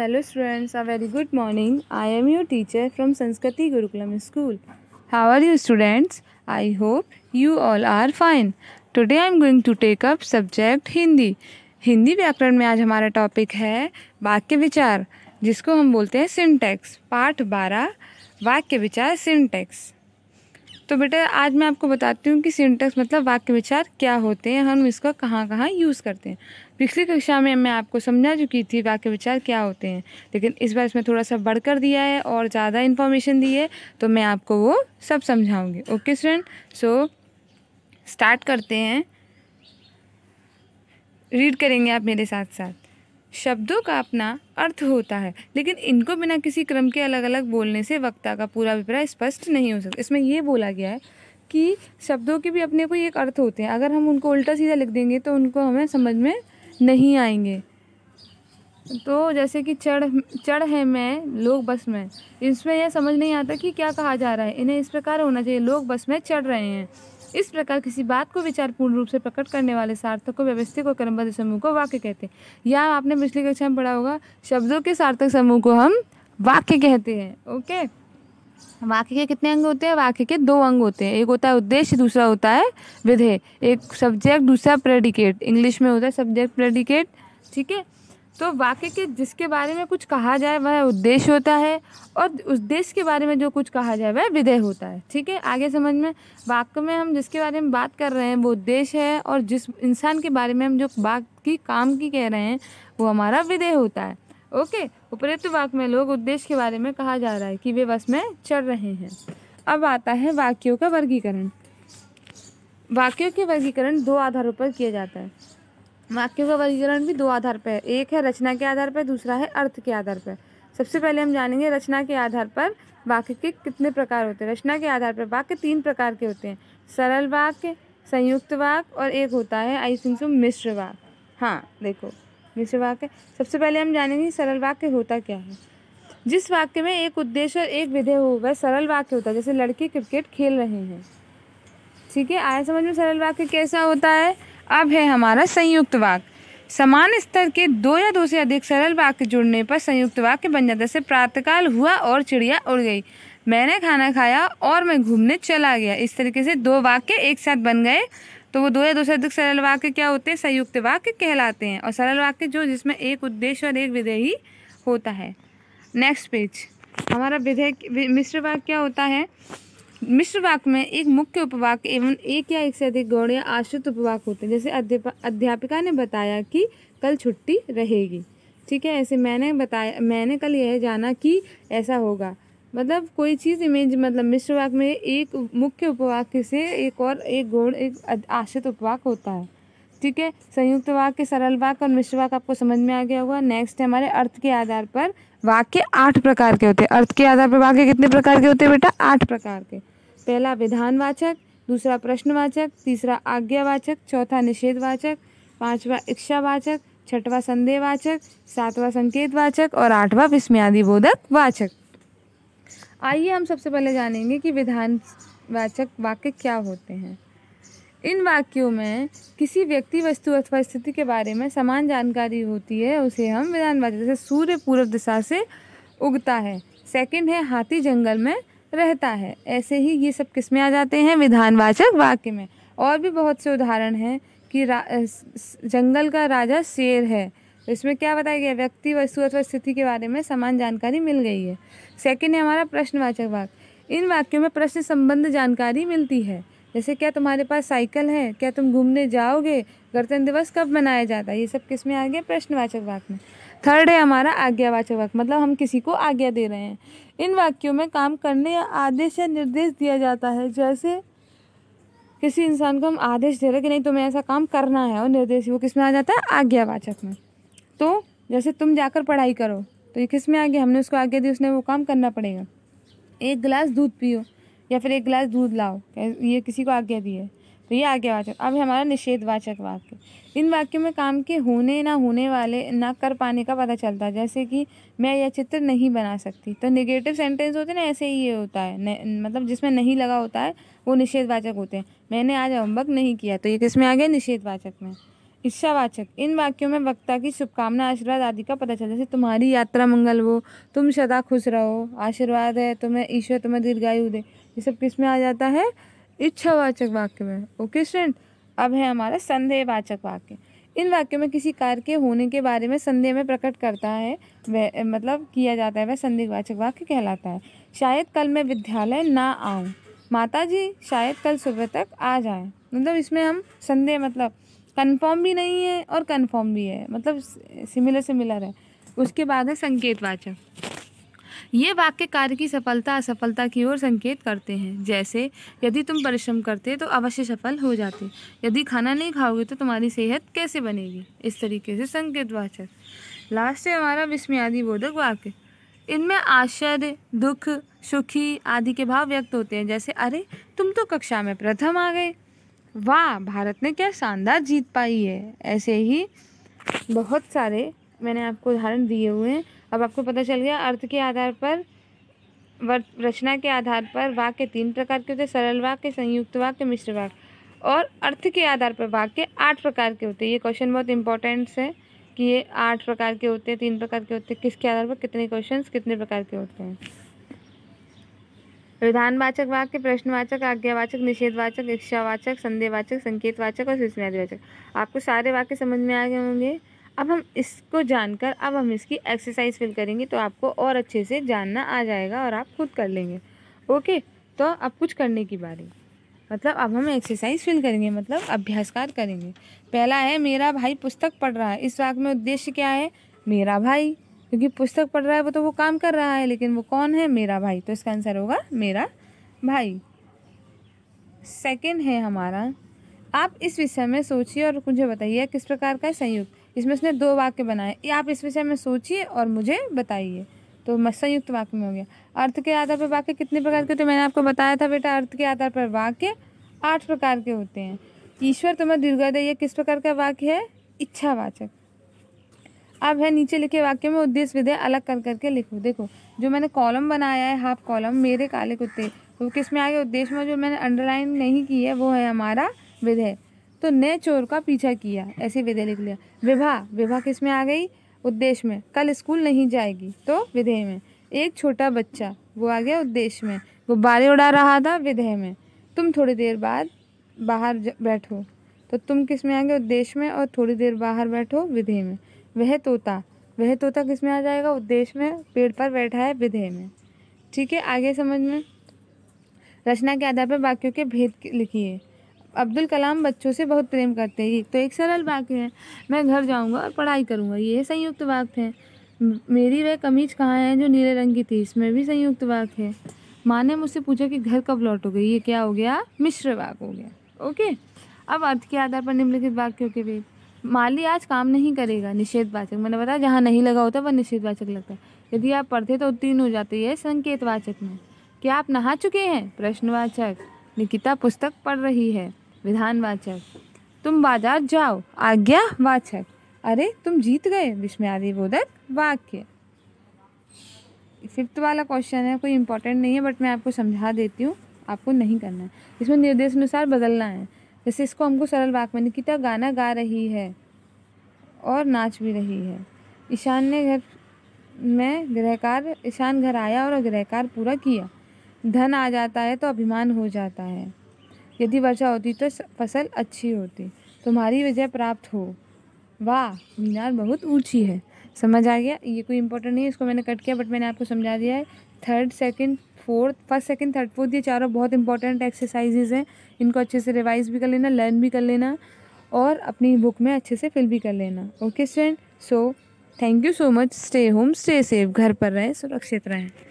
hello students a very good morning I am your teacher from Sanskriti Gurukulam school how are you students I hope you all are fine today I am going to take up subject Hindi Hindi व्याकरण में आज हमारा topic है वाक्य विचार जिसको हम बोलते हैं सिंटेक्स पार्ट बारह वाक्य विचार सिंटेक्स तो बेटा आज मैं आपको बताती हूँ कि सिंटेक्स मतलब वाक्य विचार क्या होते हैं हम इसका कहाँ कहाँ यूज़ करते हैं पिछली कक्षा में मैं आपको समझा चुकी थी वाक्य विचार क्या होते हैं लेकिन इस बार इसमें थोड़ा सा बढ़कर दिया है और ज़्यादा इन्फॉर्मेशन दी है तो मैं आपको वो सब समझाऊँगी ओके स्टूडेंट सो स्टार्ट करते हैं रीड करेंगे आप मेरे साथ साथ शब्दों का अपना अर्थ होता है लेकिन इनको बिना किसी क्रम के अलग अलग बोलने से वक्ता का पूरा अभिप्राय स्पष्ट नहीं हो सकता इसमें ये बोला गया है कि शब्दों के भी अपने को एक अर्थ होते हैं अगर हम उनको उल्टा सीधा लिख देंगे तो उनको हमें समझ में नहीं आएंगे तो जैसे कि चढ़ चढ़ है मैं लोग बस में इसमें यह समझ नहीं आता कि क्या कहा जा रहा है इन्हें इस प्रकार होना चाहिए लोग बस में चढ़ रहे हैं इस प्रकार किसी बात को विचारपूर्ण रूप से प्रकट करने वाले सार्थक को व्यवस्थित और क्रमबद्ध समूह को वाक्य कहते हैं या आपने पिछली कक्षा में पढ़ा होगा शब्दों के सार्थक समूह को हम वाक्य कहते हैं ओके वाक्य के कितने अंग होते हैं वाक्य के दो अंग होते हैं एक होता है उद्देश्य दूसरा होता है विधेय एक सब्जेक्ट दूसरा प्रेडिकेट इंग्लिश में होता है सब्जेक्ट प्रेडिकेट ठीक है तो वाक्य के जिसके बारे में कुछ कहा जाए वह उद्देश्य होता है और उद्देश्य के बारे में जो कुछ कहा जाए वह विधेय होता है ठीक है आगे समझ में वाक्य में हम जिसके बारे में बात कर रहे हैं वो उद्देश्य है और जिस इंसान के बारे में हम जो बात की काम की कह रहे हैं वो हमारा विधेय होता है ओके उपरोक्त वाक्य में लोग उद्देश्य के बारे में कहा जा रहा है कि वे बस में चढ़ रहे हैं अब आता है वाक्यों का वर्गीकरण वाक्यों के वर्गीकरण दो आधारों पर किया जाता है वाक्यों का वर्गीकरण भी दो आधार पर है एक है रचना के आधार पर दूसरा है अर्थ के आधार पर सबसे पहले हम जानेंगे रचना के आधार पर वाक्य के कितने प्रकार होते हैं रचना के आधार पर वाक्य तीन प्रकार के होते हैं सरल वाक्य संयुक्त वाक्य और एक होता है आई सिंह मिश्र वाक्य हाँ देखो मिश्र वाक्य सबसे पहले हम जानेंगे सरल वाक्य होता क्या है जिस वाक्य में एक उद्देश्य और एक विधेय हो वह सरल वाक्य होता है जैसे लड़के क्रिकेट खेल रहे हैं ठीक है आया समझ में सरल वाक्य कैसा होता है अब है हमारा संयुक्त वाक्य समान स्तर के दो या दो से अधिक सरल वाक्य जुड़ने पर संयुक्त वाक्य बन जाता है जैसे प्रातकाल हुआ और चिड़िया उड़ गई मैंने खाना खाया और मैं घूमने चला गया इस तरीके से दो वाक्य एक साथ बन गए तो वो दो या दो से अधिक सरल वाक्य क्या होते हैं संयुक्त वाक्य कहलाते हैं और सरल वाक्य जो जिसमें एक उद्देश्य और एक विधेय ही होता है नेक्स्ट पेज हमारा विधेय मिश्र वाक्य क्या होता है मिश्र वाक्य में एक मुख्य उपवाक्य एवं एक या एक से अधिक गौड़ या आश्रित उपवाक्य होते हैं जैसे अध्यापिका ने बताया कि कल छुट्टी रहेगी ठीक है ऐसे मैंने बताया मैंने कल यह जाना कि ऐसा होगा मतलब कोई चीज़ इमेज मतलब मिश्र वाक्य में एक मुख्य उपवाक्य से एक और एक गौण एक आश्रित उपवाक्य होता है ठीक है संयुक्त वाक्य सरल वाक्य और मिश्र वाक्य आपको समझ में आ गया होगा नेक्स्ट है हमारे अर्थ के आधार पर वाक्य आठ प्रकार के होते हैं अर्थ के आधार पर वाक्य कितने प्रकार के होते हैं बेटा आठ प्रकार के पहला विधानवाचक दूसरा प्रश्नवाचक तीसरा आज्ञावाचक चौथा निषेधवाचक पाँचवा इच्छावाचक छठवा संदेहवाचक सातवा संकेतवाचक और आठवा विस्मयादिबोधक वाचक आइए हम सबसे पहले जानेंगे कि विधानवाचक वाक्य क्या होते हैं इन वाक्यों में किसी व्यक्ति वस्तु अथवा स्थिति के बारे में समान जानकारी होती है उसे हम विधानवाचक जैसे सूर्य पूर्व दिशा से उगता है सेकंड है हाथी जंगल में रहता है ऐसे ही ये सब किस में आ जाते हैं विधानवाचक वाक्य में और भी बहुत से उदाहरण हैं कि जंगल का राजा शेर है तो इसमें क्या बताया गया व्यक्ति वस्तु अथवा स्थिति के बारे में समान जानकारी मिल गई है सेकेंड है हमारा प्रश्नवाचक वाक्य इन वाक्यों में प्रश्न संबंध जानकारी मिलती है जैसे क्या तुम्हारे पास साइकिल है क्या तुम घूमने जाओगे गणतंत्र दिवस कब मनाया जाता है ये सब किस में आ गया प्रश्नवाचक वाक्य में थर्ड है हमारा आज्ञावाचक वाक्य मतलब हम किसी को आज्ञा दे रहे हैं इन वाक्यों में काम करने या आदेश या निर्देश दिया जाता है जैसे किसी इंसान को हम आदेश दे रहे कि नहीं तुम्हें ऐसा काम करना है और निर्देश वो किस में आ जाता है आज्ञावाचक में तो जैसे तुम जाकर पढ़ाई करो तो ये किस में आ गया हमने उसको आज्ञा दी उसने वो काम करना पड़ेगा एक गिलास दूध पियो या फिर एक गिलास दूध लाओ ये किसी को आज्ञा दी है तो ये वाचक अब हमारा निषेधवाचक वाक्य इन वाक्यों में काम के होने ना होने वाले ना कर पाने का पता चलता है जैसे कि मैं यह चित्र नहीं बना सकती तो निगेटिव सेंटेंस होते हैं ना ऐसे ही ये होता है मतलब जिसमें नहीं लगा होता है वो निषेधवाचक होते हैं मैंने आज होमवर्क नहीं किया तो ये किस में आ गया निषेधवाचक में इच्छावाचक इन वाक्यों में वक्ता की शुभकामना आशीर्वाद आदि का पता चलता है जैसे तुम्हारी यात्रा मंगल हो तुम सदा खुश रहो आशीर्वाद है तुम्हें ईश्वर तुम्हें दीर्घायु दे ये सब किस में आ जाता है इच्छावाचक वाक्य में ओके स्टूडेंट अब है हमारा संदेहवाचक वाक्य इन वाक्यों में किसी कार्य के होने के बारे में संदेह में प्रकट करता है वह मतलब किया जाता है वह संदेहवाचक वाक्य कहलाता है शायद कल मैं विद्यालय ना आऊँ माता जी शायद कल सुबह तक आ जाए मतलब इसमें हम संदेह मतलब कन्फर्म भी नहीं है और कन्फर्म भी है मतलब सिमिलर सिमिलर है उसके बाद है संकेतवाचक ये वाक्य कार्य की सफलता असफलता की ओर संकेत करते हैं जैसे यदि तुम परिश्रम करते तो अवश्य सफल हो जाते यदि खाना नहीं खाओगे तो तुम्हारी सेहत कैसे बनेगी इस तरीके से संकेतवाचक लास्ट है हमारा विस्मयादि बोधक वाक्य इनमें आश्चर्य दुख सुखी आदि के भाव व्यक्त होते हैं जैसे अरे तुम तो कक्षा में प्रथम आ गए वाह भारत ने क्या शानदार जीत पाई है ऐसे ही बहुत सारे मैंने आपको उदाहरण दिए हुए हैं अब आपको पता चल गया अर्थ के आधार पर रचना के आधार पर वाक्य तीन प्रकार के होते हैं सरल वाक्य संयुक्त वाक्य मिश्र वाक्य और अर्थ के आधार पर वाक्य आठ प्रकार के होते हैं ये क्वेश्चन बहुत इंपॉर्टेंट है कि ये आठ प्रकार के होते हैं तीन प्रकार के होते हैं किसके आधार पर कितने क्वेश्चन कितने प्रकार के होते हैं विधानवाचक वाक्य प्रश्नवाचक आज्ञावाचक निषेधवाचक इच्छावाचक संदेहवाचक संकेतवाचक और सूचनादिवाचक आपको सारे वाक्य समझ में आ गए होंगे अब हम इसको जानकर अब हम इसकी एक्सरसाइज फिल करेंगे तो आपको और अच्छे से जानना आ जाएगा और आप खुद कर लेंगे ओके तो अब कुछ करने की बारी मतलब अब हम एक्सरसाइज फिल करेंगे मतलब अभ्यासकार करेंगे पहला है मेरा भाई पुस्तक पढ़ रहा है इस वाक्य में उद्देश्य क्या है मेरा भाई क्योंकि पुस्तक पढ़ रहा है वो तो वो काम कर रहा है लेकिन वो कौन है मेरा भाई तो इसका आंसर होगा मेरा भाई सेकंड है हमारा आप इस विषय में सोचिए और मुझे बताइए किस प्रकार का संयुक्त इसमें उसने दो वाक्य बनाए आप इस विषय में सोचिए और मुझे बताइए तो संयुक्त वाक्य में हो गया अर्थ के आधार पर वाक्य कितने प्रकार के होते मैंने आपको बताया था बेटा अर्थ के आधार पर वाक्य आठ प्रकार के होते हैं ईश्वर तुम्हें दीर्घा दे किस प्रकार का वाक्य है इच्छावाचक अब है नीचे लिखे वाक्य में उद्देश्य विधेय अलग कर करके लिखो देखो जो मैंने कॉलम बनाया है हाफ कॉलम मेरे काले कुत्ते तो किस में आ गया उद्देश्य में जो मैंने अंडरलाइन नहीं की है वो है हमारा विधेय तो ने चोर का पीछा किया ऐसे विधेय लिख लिया विभा विभा किस में आ गई उद्देश्य में कल स्कूल नहीं जाएगी तो विधेय में एक छोटा बच्चा वो आ गया उद्देश्य में गुब्बारे उड़ा रहा था विधेय में तुम थोड़ी देर बाद बाहर बैठो तो तुम किस में आ गए उद्देश्य में और थोड़ी देर बाहर बैठो विधेय में वह तोता वह तोता किस में आ जाएगा उद्देश्य में पेड़ पर बैठा है विधेय में ठीक है आगे समझ में रचना के आधार पर वाक्यों के भेद लिखिए अब्दुल कलाम बच्चों से बहुत प्रेम करते हैं तो एक सरल वाक्य है मैं घर जाऊंगा और पढ़ाई करूंगा ये संयुक्त वाक्य है मेरी वह कमीज कहाँ है जो नीले रंग की थी इसमें भी संयुक्त वाक्य है माँ ने मुझसे पूछा कि घर कब लौटोगे ये क्या हो गया मिश्र वाक हो गया ओके अब अर्थ के आधार पर निम्नलिखित वाक्यों के भेद माली आज काम नहीं करेगा निषेधवाचक मैंने बताया जहाँ नहीं लगा होता वह निषेधवाचक लगता है यदि आप पढ़ते तो उत्तीर्ण हो जाते हैं संकेतवाचक में क्या आप नहा चुके हैं प्रश्नवाचक निकिता पुस्तक पढ़ रही है विधानवाचक तुम बाजार जाओ आज्ञा वाचक अरे तुम जीत गए विस्मयादि बोधक वाक्य फिफ्थ वाला क्वेश्चन है कोई इंपॉर्टेंट नहीं है बट मैं आपको समझा देती हूँ आपको नहीं करना है इसमें निर्देश अनुसार बदलना है जैसे इसको हमको सरल वाक में निकिता गाना गा रही है और नाच भी रही है ईशान ने घर में गृहकार ईशान घर आया और गृहकार पूरा किया धन आ जाता है तो अभिमान हो जाता है यदि वर्षा होती तो फसल अच्छी होती तुम्हारी विजय प्राप्त हो वाह मीनार बहुत ऊंची है समझ आ गया ये कोई इंपॉर्टेंट नहीं है इसको मैंने कट किया बट मैंने आपको समझा दिया है third second fourth first second third fourth ये चारों बहुत इंपॉर्टेंट एक्सरसाइजेज हैं इनको अच्छे से रिवाइज भी कर लेना लर्न भी कर लेना और अपनी बुक में अच्छे से फिल भी कर लेना okay student so thank you so much stay home stay safe घर पर रहें सुरक्षित रहें